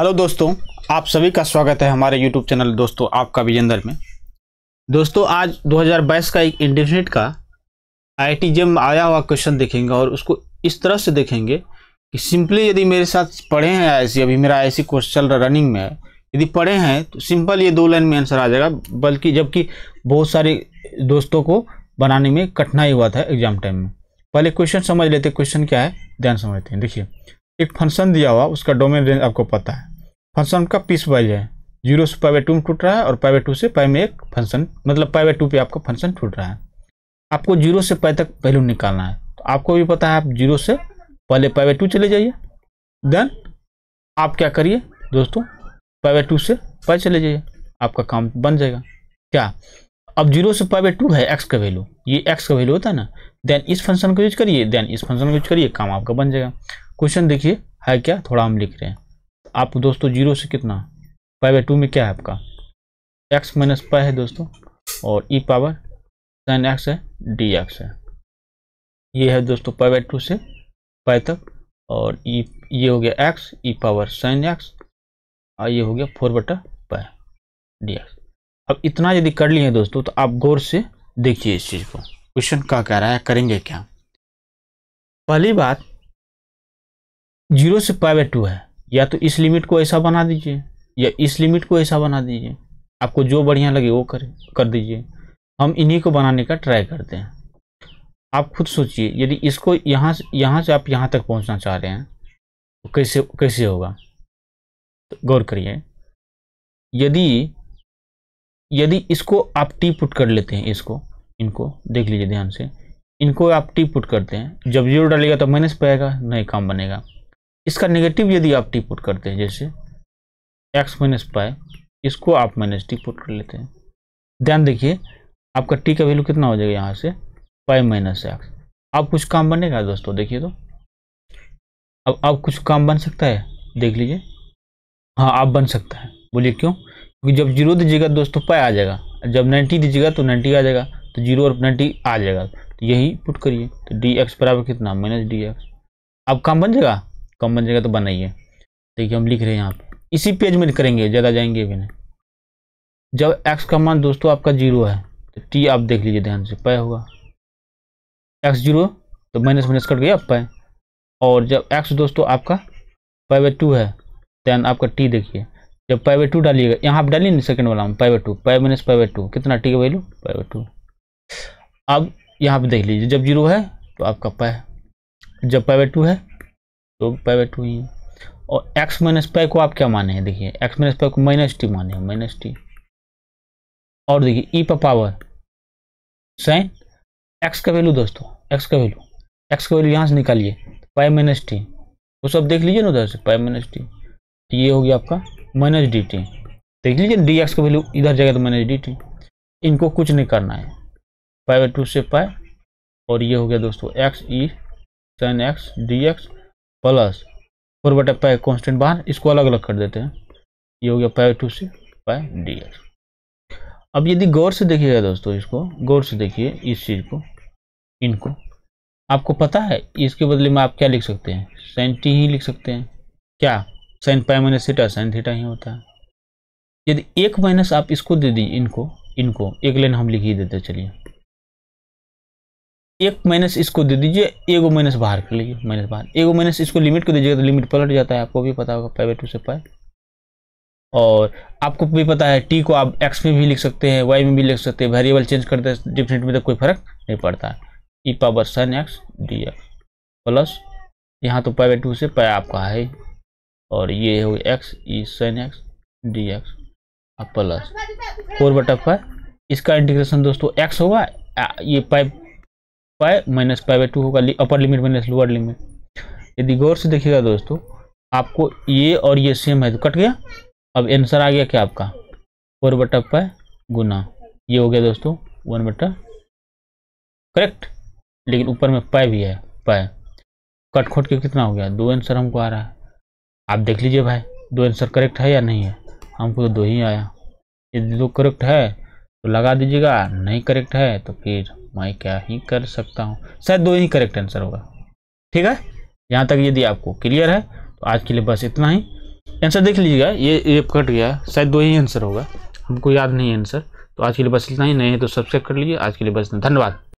hello दोस्तों आप सभी का स्वागत है हमारे यूट्यूब चैनल दोस्तों आपका विजेंद्र में दोस्तों आज 2022 का एक इंटरनेट का आई टी जेम आया हुआ क्वेश्चन देखेंगे और उसको इस तरह से देखेंगे कि सिंपली यदि मेरे साथ पढ़े हैं आई अभी मेरा आई क्वेश्चन चल रहा रनिंग में है यदि पढ़े हैं तो सिंपल ये दो लाइन में आंसर आ जाएगा बल्कि जबकि बहुत सारे दोस्तों को बनाने में कठिनाई हुआ था एग्जाम टाइम में पहले क्वेश्चन समझ लेते क्वेश्चन क्या है ध्यान समझते हैं देखिए एक फंक्शन दिया हुआ उसका डोमेन रेंज आपको पता है फंक्शन का पीस वाइज है जीरो से पाई बाई टू में टूट रहा है और पाई बाई टू से पाई में एक फंक्शन मतलब पाई बाई टू पे आपका फंक्शन टूट रहा है आपको जीरो से पाई तक वैल्यू निकालना है तो आपको भी पता है आप जीरो से पहले पाई बाई टू चले जाइए देन आप क्या करिए दोस्तों पाई बाई टू से पाई चले जाइए आपका काम बन जाएगा क्या अब जीरो से पाई बाई टू है एक्स का वैल्यू ये एक्स का वैल्यू होता है ना देन इस फंक्शन को यूज करिए देन इस फंक्शन को यूज करिए काम आपका बन जाएगा क्वेश्चन देखिए है क्या थोड़ा हम लिख रहे हैं आप दोस्तों जीरो से कितना पाई बाई टू में क्या है आपका एक्स माइनस पाई है दोस्तों और ई पावर साइन एक्स है डी एक्स है ये है दोस्तों पाई बाई टू से पाई तक और ई e, ये हो गया x e power sine x और ये हो गया फोर बटा पाई डी एक्स अब इतना यदि कर लिए दोस्तों तो आप गौर से देखिए इस चीज़ को क्वेश्चन क्या कह रहा है करेंगे क्या पहली बात जीरो से पाई बाई टू है या तो इस लिमिट को ऐसा बना दीजिए या इस लिमिट को ऐसा बना दीजिए आपको जो बढ़िया लगे वो कर कर दीजिए हम इन्हीं को बनाने का ट्राई करते हैं आप खुद सोचिए यदि इसको यहाँ से यहाँ से आप यहाँ तक पहुँचना चाह रहे हैं तो कैसे कैसे होगा तो गौर करिए यदि यदि इसको आप टी पुट कर लेते हैं इसको इनको देख लीजिए ध्यान से इनको आप टी पुट करते हैं जब जीरो डालेगा तो माइनस पाएगा नहीं काम बनेगा इसका नेगेटिव यदि आप टी पुट करते हैं जैसे एक्स माइनस पाए इसको आप माइनस टी पुट कर लेते हैं ध्यान देखिए आपका टी का वैल्यू कितना हो जाएगा यहाँ से पाई माइनस एक्स आप कुछ काम बनेगा दोस्तों देखिए तो अब आप कुछ काम बन सकता है देख लीजिए हाँ आप बन सकता है बोलिए क्यों क्योंकि जब जीरो दीजिएगा दोस्तों पाई आ जाएगा जब नाइन्टी दीजिएगा तो नाइन्टी आ जाएगा तो जीरो और नाइन्टी आ जाएगा तो यही पुट करिए तो डी एक्स बराबर कितना माइनस डी एक्स अब काम बन जाएगा कम बन जाएगा तो बनाइए देखिए हम लिख रहे हैं यहाँ पे इसी पेज में करेंगे ज़्यादा जाएंगे भी नहीं जब एक्स का मान दोस्तों आपका जीरो है तो टी आप देख लीजिए ध्यान से पाए हुआ एक्स जीरो तो माइनस माइनस कट गया पाए और जब एक्स दोस्तों आपका पाए बाई टू है दैन आपका टी देखिए जब पाए बाई टू डालिएगा यहाँ आप डालिए ना सेकेंड वाला में by two pi minus pi by two कितना टी का वैल्यू पाए बाई टू अब यहाँ पर देख लीजिए जब जीरो है तो आपका पाए जब पाए बाई टू है तो पाई बाई टू ही और एक्स माइनस पाई को आप क्या माने हैं देखिए एक्स माइनस पाई को माइनस टी माने हैं माइनस टी और देखिए ई e पर पावर साइन एक्स का वैल्यू दोस्तों एक्स का वैल्यू एक्स का वैल्यू यहाँ से निकालिए पाई माइनस टी वो सब देख लीजिए ना उधर से पाई माइनस टी ये हो गया आपका माइनस डी टी देख लीजिए डी एक्स का वैल्यू इधर जाएगा तो माइनस डी टी इनको कुछ नहीं करना है पाई बाई टू से पाई और ये हो गया दोस्तों x e sine x d x plus four बटा पाए कॉन्स्टेंट बाहर इसको अलग अलग कर देते हैं ये हो गया पाए टू से पाए डी अब यदि गौर से देखिएगा दोस्तों इसको गौर से देखिए इस चीज़ को इनको आपको पता है इसके बदले में आप क्या लिख सकते हैं साइन टी ही लिख सकते हैं क्या sine pi minus theta sine theta ही होता है यदि एक माइनस आप इसको दे दीजिए इनको इनको एक लाइन हम लिख ही देते चलिए एक माइनस इसको दे दीजिए एगो माइनस बाहर कर लीजिए माइनस बाहर एगो माइनस इसको लिमिट को दीजिएगा तो लिमिट पलट जाता है आपको भी पता होगा पाई बाई टू से पाई और आपको भी पता है टी को आप एक्स में भी लिख सकते हैं वाई में भी लिख सकते हैं वेरिएबल चेंज करते हैं डिफरेंट में तो कोई फर्क नहीं पड़ता e power sine x d x plus यहाँ तो पाई बाई टू से पाई आपका है और ये हो x e sine x d x plus four बटा फाइव इसका इंटीग्रेशन दोस्तों एक्स होगा ये pi pi minus pi by two होगा upper limit minus lower limit यदि गौर से देखिएगा दोस्तों आपको ये और ये सेम है तो कट गया अब आंसर आ गया क्या आपका फोर बटा पाए गुना ये हो गया दोस्तों वन बटा करेक्ट लेकिन ऊपर में पाए भी है पाए कट खोट के कितना हो गया दो आंसर हमको आ रहा है आप देख लीजिए भाई दो आंसर करेक्ट है या नहीं है हमको तो दो ही आया यदि दो करेक्ट है तो लगा दीजिएगा नहीं करेक्ट है तो फिर मैं क्या ही कर सकता हूँ शायद दो ही करेक्ट आंसर होगा ठीक है यहाँ तक यदि आपको क्लियर है तो आज के लिए बस इतना ही आंसर देख लीजिएगा ये ये कट गया शायद दो ही आंसर होगा हमको याद नहीं आंसर तो आज के लिए बस इतना ही नहीं है तो सब्सक्राइब कर लीजिए आज के लिए बस इतना धन्यवाद